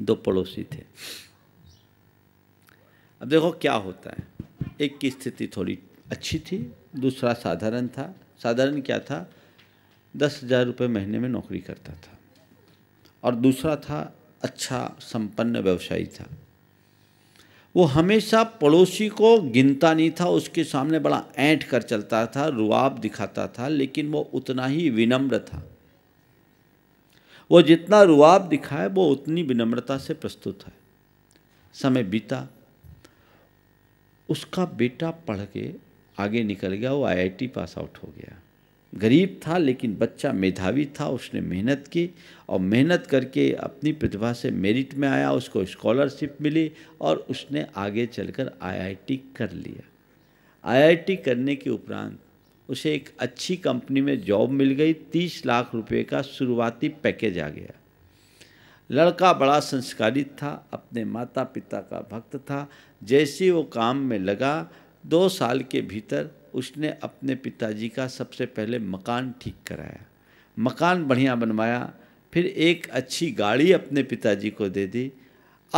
दो पड़ोसी थे अब देखो क्या होता है एक की स्थिति थोड़ी अच्छी थी दूसरा साधारण था साधारण क्या था दस हज़ार रुपये महीने में नौकरी करता था और दूसरा था अच्छा संपन्न व्यवसायी था वो हमेशा पड़ोसी को गिनता नहीं था उसके सामने बड़ा ऐंठ कर चलता था रुआब दिखाता था लेकिन वो उतना ही विनम्र था वो जितना रुआब दिखाए वो उतनी विनम्रता से प्रस्तुत है समय बीता उसका बेटा पढ़ के आगे निकल गया वो आईआईटी पास आउट हो गया गरीब था लेकिन बच्चा मेधावी था उसने मेहनत की और मेहनत करके अपनी प्रतिभा से मेरिट में आया उसको स्कॉलरशिप मिली और उसने आगे चलकर आईआईटी कर लिया आईआईटी करने के उपरांत उसे एक अच्छी कंपनी में जॉब मिल गई तीस लाख रुपए का शुरुआती पैकेज आ गया लड़का बड़ा संस्कारित था अपने माता पिता का भक्त था जैसे वो काम में लगा दो साल के भीतर उसने अपने पिताजी का सबसे पहले मकान ठीक कराया मकान बढ़िया बनवाया फिर एक अच्छी गाड़ी अपने पिताजी को दे दी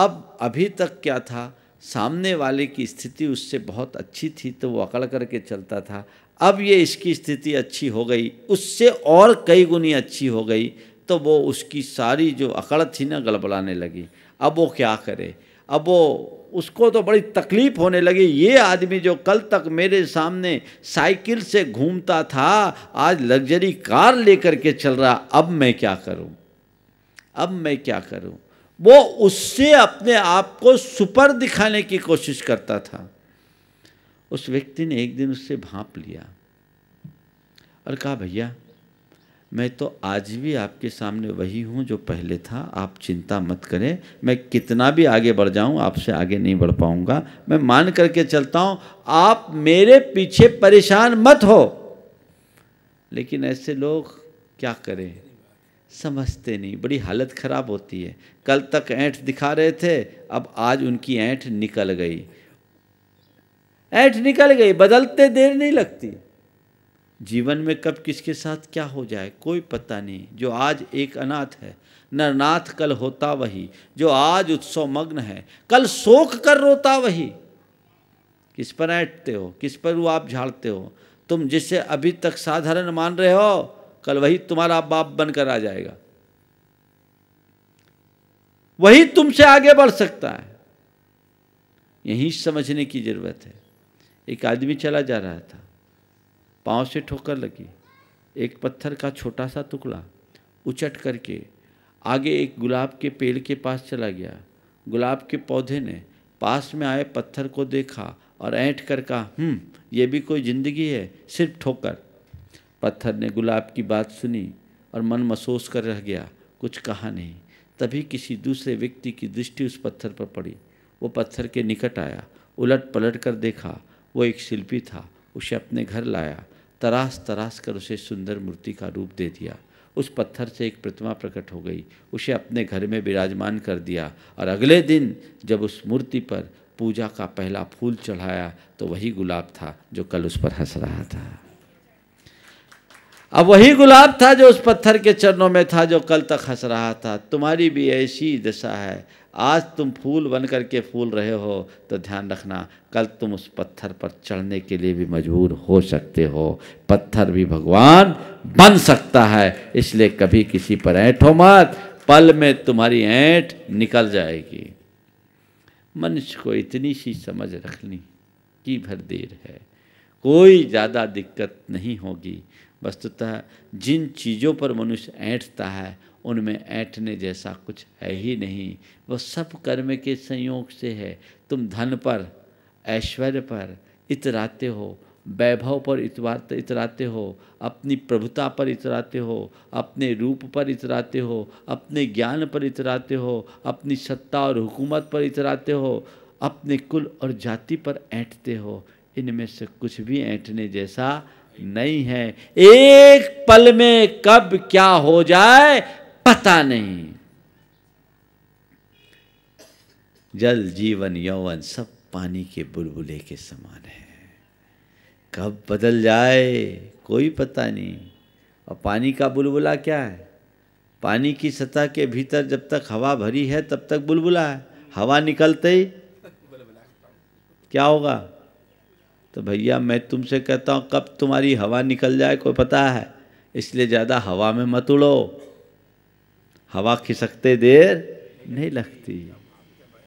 अब अभी तक क्या था सामने वाले की स्थिति उससे बहुत अच्छी थी तो वो अकड़ करके चलता था अब ये इसकी स्थिति अच्छी हो गई उससे और कई गुनी अच्छी हो गई तो वो उसकी सारी जो अकड़ थी ना गड़बड़ाने लगी अब वो क्या करे अब वो उसको तो बड़ी तकलीफ़ होने लगी ये आदमी जो कल तक मेरे सामने साइकिल से घूमता था आज लग्जरी कार लेकर के चल रहा अब मैं क्या करूं अब मैं क्या करूं वो उससे अपने आप को सुपर दिखाने की कोशिश करता था उस व्यक्ति ने एक दिन उससे भाप लिया और कहा भैया मैं तो आज भी आपके सामने वही हूँ जो पहले था आप चिंता मत करें मैं कितना भी आगे बढ़ जाऊँ आपसे आगे नहीं बढ़ पाऊँगा मैं मान करके चलता हूँ आप मेरे पीछे परेशान मत हो लेकिन ऐसे लोग क्या करें समझते नहीं बड़ी हालत ख़राब होती है कल तक ऐंठ दिखा रहे थे अब आज उनकी ऐंठ निकल गई ऐठ निकल गई बदलते देर नहीं लगती जीवन में कब किसके साथ क्या हो जाए कोई पता नहीं जो आज एक अनाथ है नरनाथ कल होता वही जो आज उत्सव मग्न है कल शोक कर रोता वही किस पर ऐठते हो किस पर वो आप झाड़ते हो तुम जिसे अभी तक साधारण मान रहे हो कल वही तुम्हारा बाप बनकर आ जाएगा वही तुमसे आगे बढ़ सकता है यही समझने की जरूरत है एक आदमी चला जा रहा था पाँव से ठोकर लगी एक पत्थर का छोटा सा टुकड़ा उचट करके आगे एक गुलाब के पेड़ के पास चला गया गुलाब के पौधे ने पास में आए पत्थर को देखा और ऐंठ कर कहा हम्म, ये भी कोई ज़िंदगी है सिर्फ ठोकर पत्थर ने गुलाब की बात सुनी और मन महसूस कर रह गया कुछ कहा नहीं तभी किसी दूसरे व्यक्ति की दृष्टि उस पत्थर पर पड़ी वो पत्थर के निकट आया उलट पलट कर देखा वो एक शिल्पी था उसे अपने घर लाया तराश तराश कर उसे सुंदर मूर्ति का रूप दे दिया उस पत्थर से एक प्रतिमा प्रकट हो गई उसे अपने घर में विराजमान कर दिया और अगले दिन जब उस मूर्ति पर पूजा का पहला फूल चढ़ाया तो वही गुलाब था जो कल उस पर हंस रहा था अब वही गुलाब था जो उस पत्थर के चरणों में था जो कल तक हंस रहा था तुम्हारी भी ऐसी दशा है आज तुम फूल बन कर के फूल रहे हो तो ध्यान रखना कल तुम उस पत्थर पर चढ़ने के लिए भी मजबूर हो सकते हो पत्थर भी भगवान बन सकता है इसलिए कभी किसी पर ऐंठ हो मत पल में तुम्हारी ऐंठ निकल जाएगी मनुष्य को इतनी सी समझ रखनी की भर देर है कोई ज़्यादा दिक्कत नहीं होगी वस्तुतः जिन चीज़ों पर मनुष्य ऐंठता है उनमें ऐंठने जैसा कुछ है ही नहीं वह सब कर्म के संयोग से है तुम धन पर ऐश्वर्य पर इतराते हो वैभव पर इतवाते इतराते हो अपनी प्रभुता पर इतराते हो अपने रूप पर इतराते हो अपने ज्ञान पर इतराते हो अपनी सत्ता और हुकूमत पर इतराते हो अपने कुल और जाति पर ऐंठते हो इनमें से कुछ भी ऐंठने जैसा नहीं है एक पल में कब क्या हो जाए पता नहीं जल जीवन यौवन सब पानी के बुलबुले के समान है कब बदल जाए कोई पता नहीं और पानी का बुलबुला क्या है पानी की सतह के भीतर जब तक हवा भरी है तब तक बुलबुला है हवा निकलते ही क्या होगा तो भैया मैं तुमसे कहता हूँ कब तुम्हारी हवा निकल जाए कोई पता है इसलिए ज़्यादा हवा में मत उड़ो हवा खिसकते देर नहीं लगती